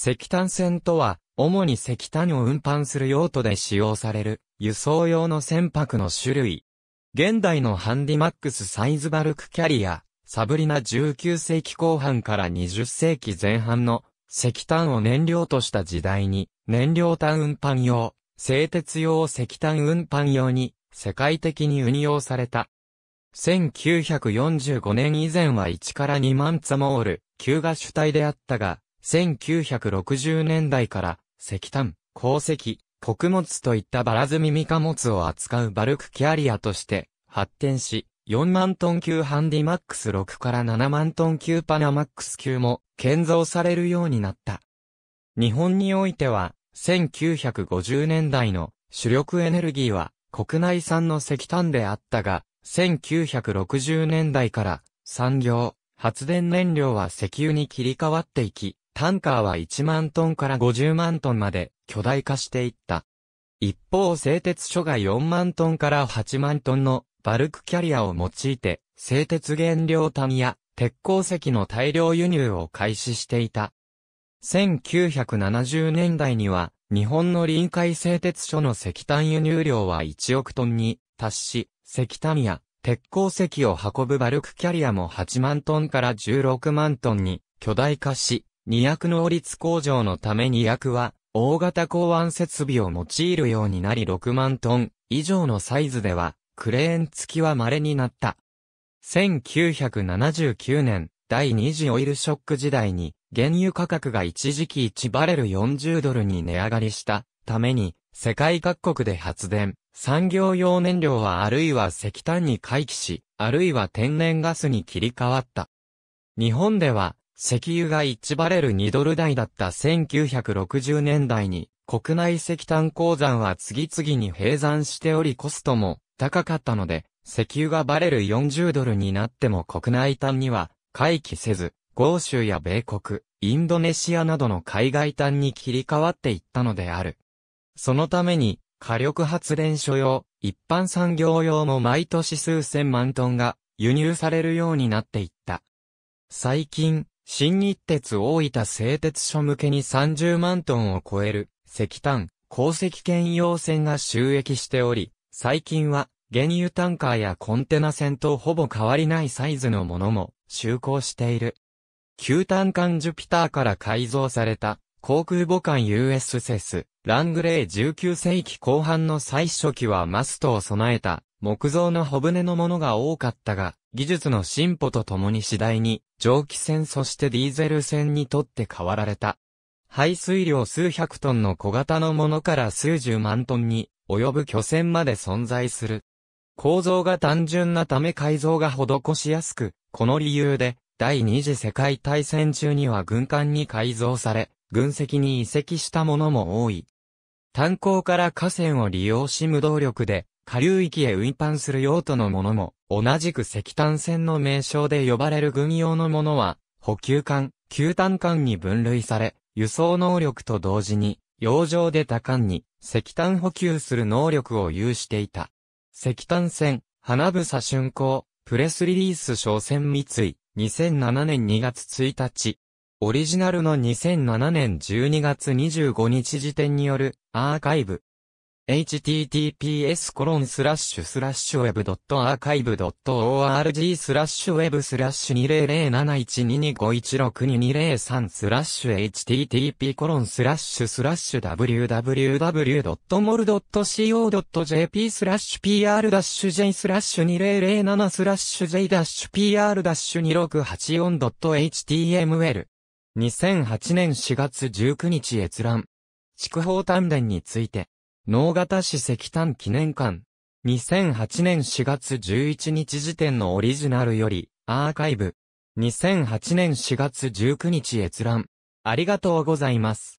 石炭船とは、主に石炭を運搬する用途で使用される、輸送用の船舶の種類。現代のハンディマックスサイズバルクキャリア、サブリナ19世紀後半から20世紀前半の石炭を燃料とした時代に、燃料炭運搬用、製鉄用石炭運搬用に、世界的に運用された。1945年以前は1から2万ツァモール、旧が主体であったが、1960年代から石炭、鉱石、穀物といったバラ積みミ貨物を扱うバルクキャリアとして発展し、4万トン級ハンディマックス6から7万トン級パナマックス級も建造されるようになった。日本においては、1950年代の主力エネルギーは国内産の石炭であったが、1960年代から産業、発電燃料は石油に切り替わっていき、タンカーは1万トンから50万トンまで巨大化していった。一方製鉄所が4万トンから8万トンのバルクキャリアを用いて製鉄原料炭や鉄鉱石の大量輸入を開始していた。1970年代には日本の臨海製鉄所の石炭輸入量は1億トンに達し、石炭や鉄鉱石を運ぶバルクキャリアも8万トンから16万トンに巨大化し、二役能率工場のため二役は、大型港湾設備を用いるようになり6万トン以上のサイズでは、クレーン付きは稀になった。1979年、第二次オイルショック時代に、原油価格が一時期1バレル40ドルに値上がりしたために、世界各国で発電、産業用燃料はあるいは石炭に回帰し、あるいは天然ガスに切り替わった。日本では、石油が1バレル2ドル台だった1960年代に、国内石炭鉱山は次々に閉山しておりコストも高かったので、石油がバレル40ドルになっても国内炭には回帰せず、豪州や米国、インドネシアなどの海外炭に切り替わっていったのである。そのために、火力発電所用、一般産業用も毎年数千万トンが輸入されるようになっていった。最近、新日鉄大分製鉄所向けに30万トンを超える石炭、鉱石兼用船が収益しており、最近は原油タンカーやコンテナ船とほぼ変わりないサイズのものも就航している。旧カンジュピターから改造された航空母艦 USS セス、ラングレー19世紀後半の最初期はマストを備えた木造の小舟のものが多かったが、技術の進歩とともに次第に、蒸気船そしてディーゼル船にとって変わられた。排水量数百トンの小型のものから数十万トンに及ぶ巨船まで存在する。構造が単純なため改造が施しやすく、この理由で、第二次世界大戦中には軍艦に改造され、軍籍に移籍したものも多い。炭鉱から河川を利用し無動力で、下流域へ運搬する用途のものも、同じく石炭船の名称で呼ばれる軍用のものは、補給艦、球炭艦に分類され、輸送能力と同時に、洋上で多艦に石炭補給する能力を有していた。石炭船、花房春光、プレスリリース商船三井、2007年2月1日。オリジナルの2007年12月25日時点によるアーカイブ、https コロンスラッシュスラッシュ web.archive.org スラッシュウェブスラッシュ2007122516220スラッシュ http コロンスラッシュスラッシュ www.mol.co.jp スラッシュ pr-j スラッシュ2007スラッシュ j-pr-2684.html 2008年4月19日閲覧。筑豊丹田について。農型市石炭記念館。2008年4月11日時点のオリジナルより、アーカイブ。2008年4月19日閲覧。ありがとうございます。